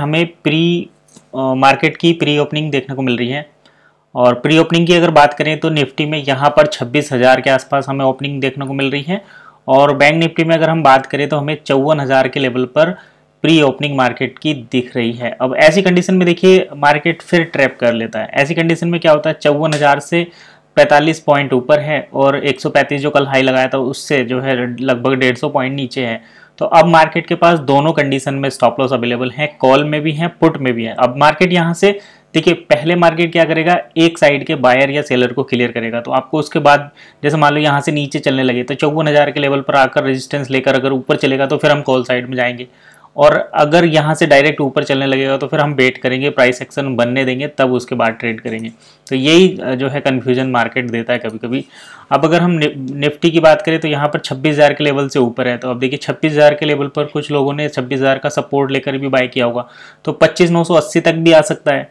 हमें pre market की pre opening देखने को मिल रही है और प्री ओपनिंग की अगर बात करें तो निफ्टी में यहाँ पर छब्बीस हज़ार के आसपास हमें ओपनिंग देखने को मिल रही है और बैंक निफ्टी में अगर हम बात करें तो हमें चौवन हज़ार के लेवल पर प्री ओपनिंग मार्केट की दिख रही है अब ऐसी कंडीशन में देखिए मार्केट फिर ट्रैप कर लेता है ऐसी कंडीशन में क्या होता है चौवन से 45 पॉइंट ऊपर है और 135 जो कल हाई लगाया था उससे जो है लगभग 150 पॉइंट नीचे है तो अब मार्केट के पास दोनों कंडीशन में स्टॉप लॉस अवेलेबल है कॉल में भी है पुट में भी है अब मार्केट यहाँ से देखिए पहले मार्केट क्या करेगा एक साइड के बायर या सेलर को क्लियर करेगा तो आपको उसके बाद जैसे मान लो यहाँ से नीचे चलने लगे तो चौवन हज़ार के लेवल पर आकर रेजिस्टेंस लेकर अगर ऊपर चलेगा तो फिर हम कॉल साइड में जाएंगे और अगर यहाँ से डायरेक्ट ऊपर चलने लगेगा तो फिर हम वेट करेंगे प्राइस एक्शन बनने देंगे तब उसके बाद ट्रेड करेंगे तो यही जो है कन्फ्यूजन मार्केट देता है कभी कभी अब अगर हम निफ्टी की बात करें तो यहाँ पर छब्बीस हज़ार के लेवल से ऊपर है तो अब देखिए छब्बीस हज़ार के लेवल पर कुछ लोगों ने छब्बीस हज़ार का सपोर्ट लेकर भी बाय किया होगा तो पच्चीस नौ सौ अस्सी तक भी आ सकता है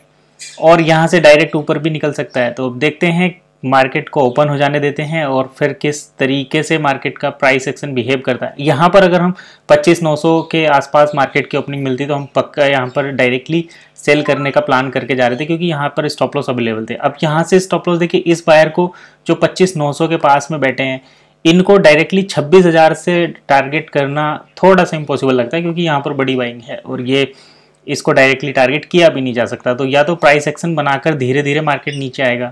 और यहाँ से डायरेक्ट ऊपर भी निकल सकता है तो अब देखते हैं मार्केट को ओपन हो जाने देते हैं और फिर किस तरीके से मार्केट का प्राइस एक्शन बिहेव करता है यहाँ पर अगर हम 25,900 के आसपास मार्केट की ओपनिंग मिलती तो हम पक्का यहाँ पर डायरेक्टली सेल करने का प्लान करके जा रहे थे क्योंकि यहाँ पर स्टॉप लॉस अवेलेबल थे अब यहाँ से स्टॉप लॉस देखिए इस बायर को जो पच्चीस के पास में बैठे हैं इनको डायरेक्टली छब्बीस से टारगेट करना थोड़ा सा इम्पॉसिबल लगता है क्योंकि यहाँ पर बड़ी बाइंग है और ये इसको डायरेक्टली टारगेट किया भी नहीं जा सकता तो या तो प्राइस एक्शन बनाकर धीरे धीरे मार्केट नीचे आएगा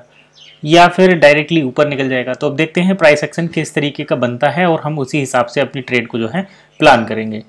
या फिर डायरेक्टली ऊपर निकल जाएगा तो अब देखते हैं प्राइस एक्शन किस तरीके का बनता है और हम उसी हिसाब से अपनी ट्रेड को जो है प्लान करेंगे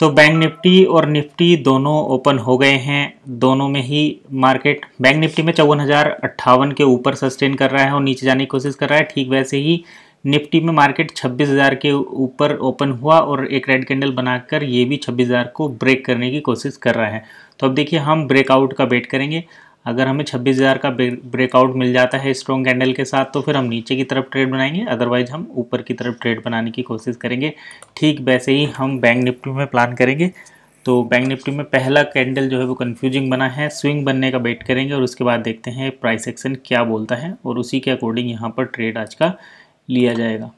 तो बैंक निफ्टी और निफ्टी दोनों ओपन हो गए हैं दोनों में ही मार्केट बैंक निफ्टी में चौवन हज़ार अट्ठावन के ऊपर सस्टेन कर रहा है और नीचे जाने की कोशिश कर रहा है ठीक वैसे ही निफ्टी में मार्केट 26,000 के ऊपर ओपन हुआ और एक रेड कैंडल बनाकर ये भी 26,000 को ब्रेक करने की कोशिश कर रहा है तो अब देखिए हम ब्रेकआउट का वेट करेंगे अगर हमें 26000 का ब्रेकआउट मिल जाता है स्ट्रॉन्ग कैंडल के साथ तो फिर हम नीचे की तरफ ट्रेड बनाएंगे अदरवाइज हम ऊपर की तरफ ट्रेड बनाने की कोशिश करेंगे ठीक वैसे ही हम बैंक निफ्टी में प्लान करेंगे तो बैंक निफ्टी में पहला कैंडल जो है वो कन्फ्यूजिंग बना है स्विंग बनने का वेट करेंगे और उसके बाद देखते हैं प्राइस एक्शन क्या बोलता है और उसी के अकॉर्डिंग यहाँ पर ट्रेड आज का लिया जाएगा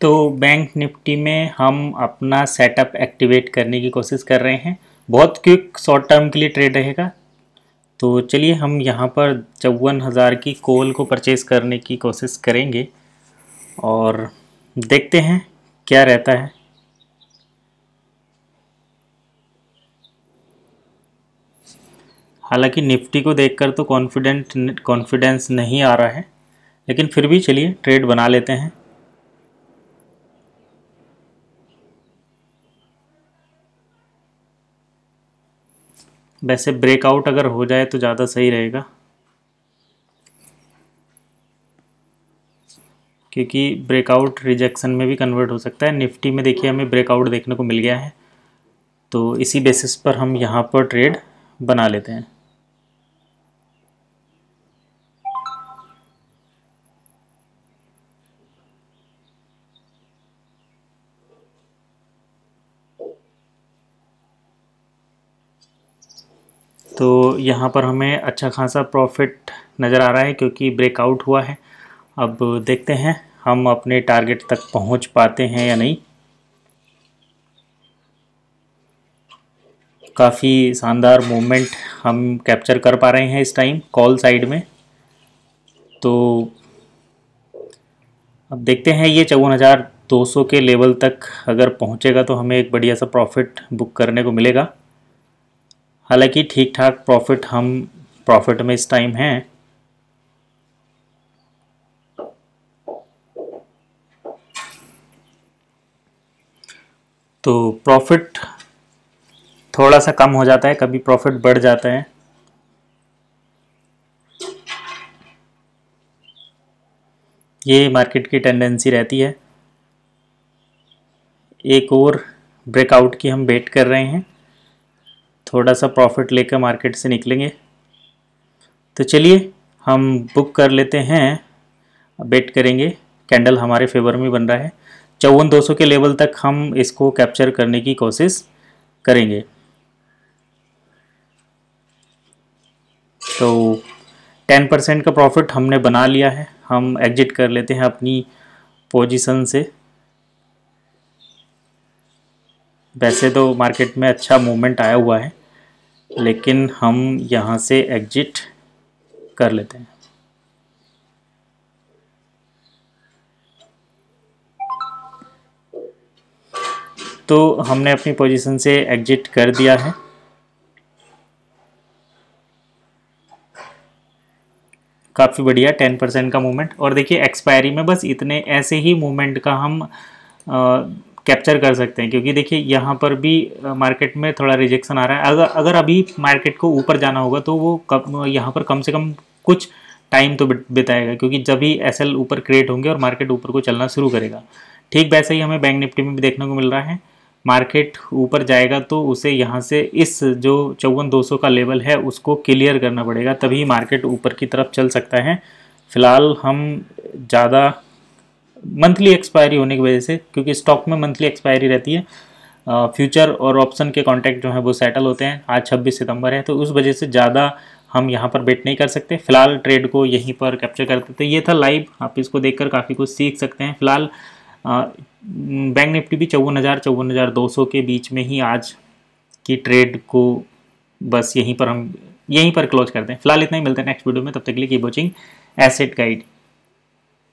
तो बैंक निफ्टी में हम अपना सेटअप एक्टिवेट करने की कोशिश कर रहे हैं बहुत क्विक शॉर्ट टर्म के लिए ट्रेड रहेगा तो चलिए हम यहाँ पर चौवन हज़ार की कोल को परचेज़ करने की कोशिश करेंगे और देखते हैं क्या रहता है हालांकि निफ्टी को देखकर तो कॉन्फिडेंट कॉन्फिडेंस नहीं आ रहा है लेकिन फिर भी चलिए ट्रेड बना लेते हैं वैसे ब्रेकआउट अगर हो जाए तो ज़्यादा सही रहेगा क्योंकि ब्रेकआउट रिजेक्शन में भी कन्वर्ट हो सकता है निफ्टी में देखिए हमें ब्रेकआउट देखने को मिल गया है तो इसी बेसिस पर हम यहाँ पर ट्रेड बना लेते हैं तो यहाँ पर हमें अच्छा खासा प्रॉफिट नज़र आ रहा है क्योंकि ब्रेकआउट हुआ है अब देखते हैं हम अपने टारगेट तक पहुँच पाते हैं या नहीं काफ़ी शानदार मूवमेंट हम कैप्चर कर पा रहे हैं इस टाइम कॉल साइड में तो अब देखते हैं ये चौवन हज़ार दो सौ के लेवल तक अगर पहुंचेगा तो हमें एक बढ़िया सा प्रॉफिट बुक करने को मिलेगा हालांकि ठीक ठाक प्रॉफिट हम प्रॉफिट में इस टाइम हैं तो प्रॉफिट थोड़ा सा कम हो जाता है कभी प्रॉफिट बढ़ जाता है ये मार्केट की टेंडेंसी रहती है एक और ब्रेकआउट की हम वेट कर रहे हैं थोड़ा सा प्रॉफिट लेकर मार्केट से निकलेंगे तो चलिए हम बुक कर लेते हैं बेट करेंगे कैंडल हमारे फेवर में बन रहा है चौवन दो सौ के लेवल तक हम इसको कैप्चर करने की कोशिश करेंगे तो टेन परसेंट का प्रॉफिट हमने बना लिया है हम एग्जिट कर लेते हैं अपनी पोजीशन से वैसे तो मार्केट में अच्छा मूवमेंट आया हुआ है लेकिन हम यहाँ से एग्जिट कर लेते हैं तो हमने अपनी पोजीशन से एग्जिट कर दिया है काफ़ी बढ़िया टेन परसेंट का मूवमेंट और देखिए एक्सपायरी में बस इतने ऐसे ही मूवमेंट का हम कैप्चर कर सकते हैं क्योंकि देखिए यहाँ पर भी मार्केट में थोड़ा रिजेक्शन आ रहा है अगर अगर अभी मार्केट को ऊपर जाना होगा तो वो कम यहाँ पर कम से कम कुछ टाइम तो बिताएगा क्योंकि जब ही एस ऊपर क्रिएट होंगे और मार्केट ऊपर को चलना शुरू करेगा ठीक वैसे ही हमें बैंक निफ्टी में भी देखने को मिल रहा है मार्केट ऊपर जाएगा तो उसे यहाँ से इस जो चौवन दो का लेवल है उसको क्लियर करना पड़ेगा तभी मार्केट ऊपर की तरफ चल सकता है फ़िलहाल हम ज़्यादा मंथली एक्सपायरी होने की वजह से क्योंकि स्टॉक में मंथली एक्सपायरी रहती है फ्यूचर और ऑप्शन के कॉन्ट्रैक्ट जो है वो सेटल होते हैं आज 26 सितंबर है तो उस वजह से ज़्यादा हम यहाँ पर बेट नहीं कर सकते फिलहाल ट्रेड को यहीं पर कैप्चर करते थे ये था लाइव आप इसको देखकर काफ़ी कुछ सीख सकते हैं फिलहाल बैंक निफ्टी भी चौवन हज़ार चौवन हज़ार दो सौ के बीच में ही आज की ट्रेड को बस यहीं पर हम यहीं पर क्लोज करते हैं फिलहाल इतना ही मिलते हैं नेक्स्ट वीडियो में तब तक के लिए की वॉचिंग एसेट गाइड